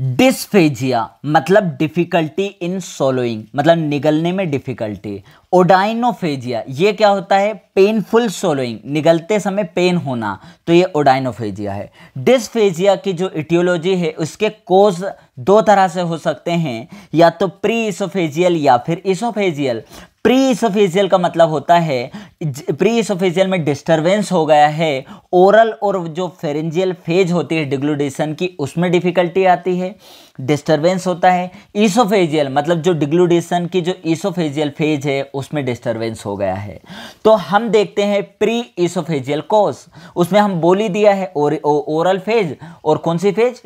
dysphagia मतलब difficulty in soloing मतलब निगलने में डिफिकल्टी ओडाइनोफेजिया ये क्या होता है पेनफुल सोलोइंग निगलते समय पेन होना तो ये ओडाइनोफेजिया है डिस्फेजिया की जो इटियोलॉजी है उसके कोज दो तरह से हो सकते हैं या तो प्री इसोफेजियल या फिर इसोफेजियल प्री इसोफेजियल का मतलब होता है प्री इसोफेजियल में डिस्टरबेंस हो गया है ओरल और जो फेरेंजियल फेज होती है डिग्लूडेशन की उसमें डिफ़िकल्टी आती है डिस्टरबेंस होता है ईसोफेजियल मतलब जो डिग्लूडेशन की जो ईसोफेजियल फेज है उसमें डिस्टरबेंस हो गया है तो हम देखते हैं प्री ईसोफेजियल कोस उसमें हम बोली दिया है और, ओरल फेज और कौन सी phase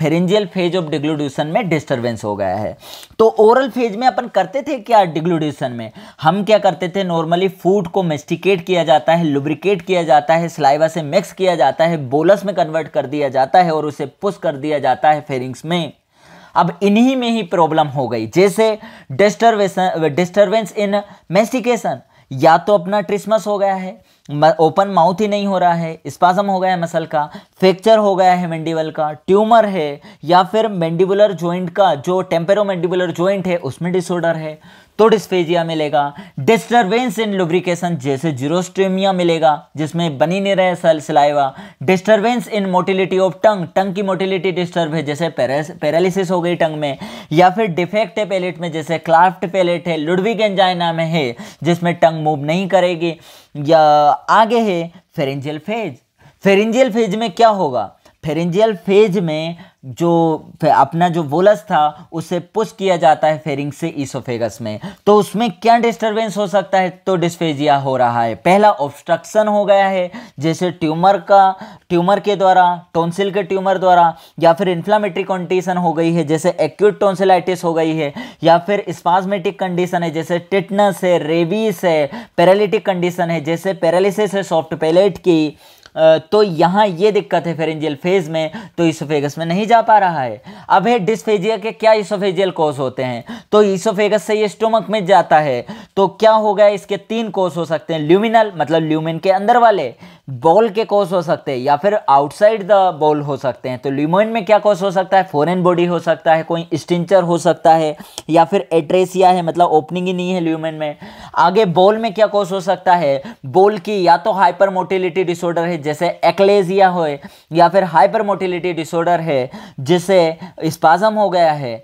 pharyngeal phase of deglutition में डिस्टरबेंस हो गया है तो ओरल फेज में अपन करते थे क्या डिग्लूडेशन में हम क्या करते थे नॉर्मली फूड को मेस्टिकेट किया जाता है लुब्रिकेट किया जाता है स्लाइवा से मिक्स किया जाता है बोलस में कन्वर्ट कर दिया जाता है और उसे पुश कर दिया जाता है फेरिंग्स में अब इन्हीं में ही प्रॉब्लम हो गई जैसे डिस्टर्बेशन डिस्टर्बेंस इन मेस्टिकेशन या तो अपना ट्रिसमस हो गया है ओपन माउथ ही नहीं हो रहा है स्पाजम हो गया है मसल का फ्रैक्चर हो गया है मैंडिबल का ट्यूमर है या फिर मेंडिबुलर जॉइंट का जो मैंडिबुलर जॉइंट है उसमें डिसऑर्डर है तो डिस्फेजिया मिलेगा डिस्टर्बेंस इन लुब्रिकेशन जैसे जीरोस्ट्रेमिया मिलेगा जिसमें बनी नहीं रहे सल saliva disturbance in motility of tongue tongue की मोटिलिटी डिस्टर्ब है जैसे पैरालिसिस हो गई टंग में या फिर डिफेक्ट है पैलेट में जैसे क्लाफ्ट पैलेट है लुडविक एंजाइना में है जिसमें टंग मूव नहीं करेगी या आगे है फेरेंजियल फेज फेरेंजियल फेज में क्या होगा फेरेंजियल फेज में जो अपना जो वोलस था उसे पुश किया जाता है फेरिंग से ईसोफेगस में तो उसमें क्या डिस्टरबेंस हो सकता है तो डिस्फेजिया हो रहा है पहला ऑब्स्ट्रक्शन हो गया है जैसे ट्यूमर का ट्यूमर के द्वारा टोन्सिल के ट्यूमर द्वारा या फिर इन्फ्लामेटरी कंडीशन हो गई है जैसे एक्यूट टोंसिलाइटिस हो गई है या फिर स्पाजमेटिक कंडीशन है जैसे टिटनस है रेबीस है पैरालिटिक कंडीशन है जैसे पैरालिसिस है सॉफ्ट पैलेट की तो यहाँ ये दिक्कत है फेरेंजियल फेज में तो ईसोफेगस में नहीं जा पा रहा है अब है डिसफेजिया के क्या ईसोफेजियल कोस होते हैं तो ईसोफेगस से ये स्टोमक में जाता है तो क्या हो गया इसके तीन कोस हो सकते हैं ल्यूमिनल मतलब ल्यूमिन के अंदर वाले बॉल के कोस हो सकते हैं या फिर आउटसाइड द बॉल हो सकते हैं तो ल्यूमोइन में क्या कोस हो सकता है फॉरेन बॉडी हो सकता है कोई स्टिंचर हो सकता है या फिर एट्रेसिया है मतलब ओपनिंग ही नहीं है ल्यूमोइन में आगे बॉल में क्या कोस हो सकता है बॉल की या तो हाइपर मोटिलिटी डिसऑर्डर है जैसे एक्लेजिया हो या फिर हाइपर मोटिलिटी डिसऑर्डर है जिसे स्पाजम हो गया है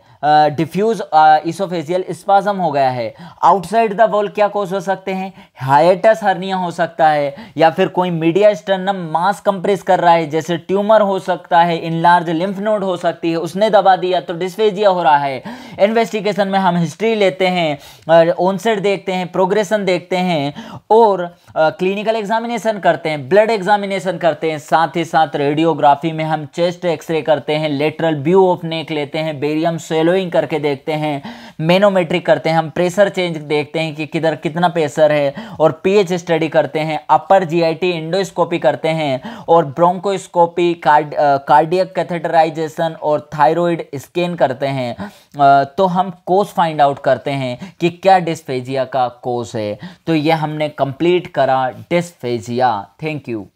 डिफ्यूज इसोफेसियल स्पाजम हो गया है आउटसाइड द वॉल क्या कोस हो सकते हैं हाइटस हर्निया हो सकता है या फिर कोई मीडिया स्टर्नम मास कंप्रेस कर रहा है जैसे ट्यूमर हो सकता है इनलार्ज लिम्फ नोड हो सकती है उसने दबा दिया तो डिस्फेजिया हो रहा है इन्वेस्टिगेशन में हम हिस्ट्री लेते हैं ओनसेट देखते हैं प्रोग्रेशन देखते हैं और क्लिनिकल एग्जामिनेशन करते हैं ब्लड एग्जामिनेशन करते हैं साथ ही साथ रेडियोग्राफी में हम चेस्ट एक्सरे करते हैं लेटरल व्यू ऑफ नेक लेते हैं बेरियम सेल बेलोइंग करके देखते हैं मेनोमेट्रिक करते हैं हम प्रेशर चेंज देखते हैं कि किधर कितना प्रेशर है और पीएच स्टडी करते हैं अपर जीआईटी इंडोस्कोपी करते हैं और ब्रोंकोस्कोपी कार्ड कार्डियक कैथेटराइजेशन और थायराइड स्कैन करते हैं तो हम कोस फाइंड आउट करते हैं कि क्या डिस्फेजिया का कोस है तो यह हमने कंप्लीट करा डिस्फेजिया थैंक यू